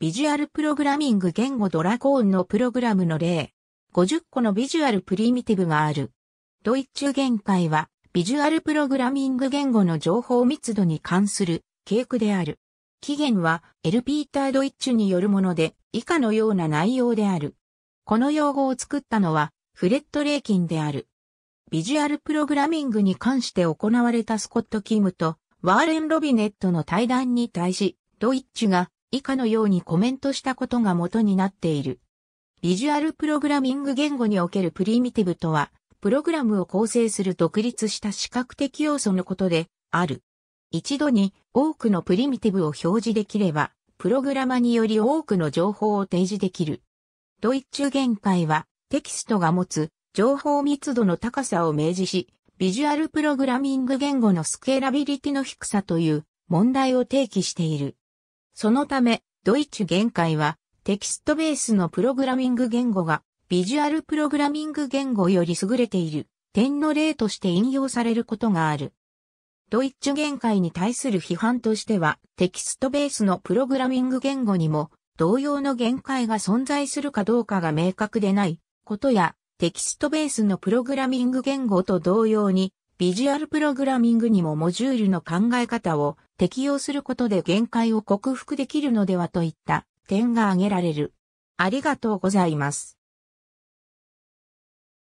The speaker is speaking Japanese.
ビジュアルプログラミング言語ドラコーンのプログラムの例。50個のビジュアルプリミティブがある。ドイツ限界は、ビジュアルプログラミング言語の情報密度に関する傾向である。起源は、エルピーター・ドイッチュによるもので、以下のような内容である。この用語を作ったのは、フレッド・レーキンである。ビジュアルプログラミングに関して行われたスコット・キムと、ワーレン・ロビネットの対談に対し、ドイッチュが、以下のようにコメントしたことが元になっている。ビジュアルプログラミング言語におけるプリミティブとは、プログラムを構成する独立した視覚的要素のことで、ある。一度に多くのプリミティブを表示できれば、プログラマにより多くの情報を提示できる。ドイツ限界は、テキストが持つ情報密度の高さを明示し、ビジュアルプログラミング言語のスケーラビリティの低さという問題を提起している。そのため、ドイツ限界は、テキストベースのプログラミング言語が、ビジュアルプログラミング言語より優れている、点の例として引用されることがある。ドイツ限界に対する批判としては、テキストベースのプログラミング言語にも、同様の限界が存在するかどうかが明確でないことや、テキストベースのプログラミング言語と同様に、ビジュアルプログラミングにもモジュールの考え方を適用することで限界を克服できるのではといった点が挙げられる。ありがとうございます。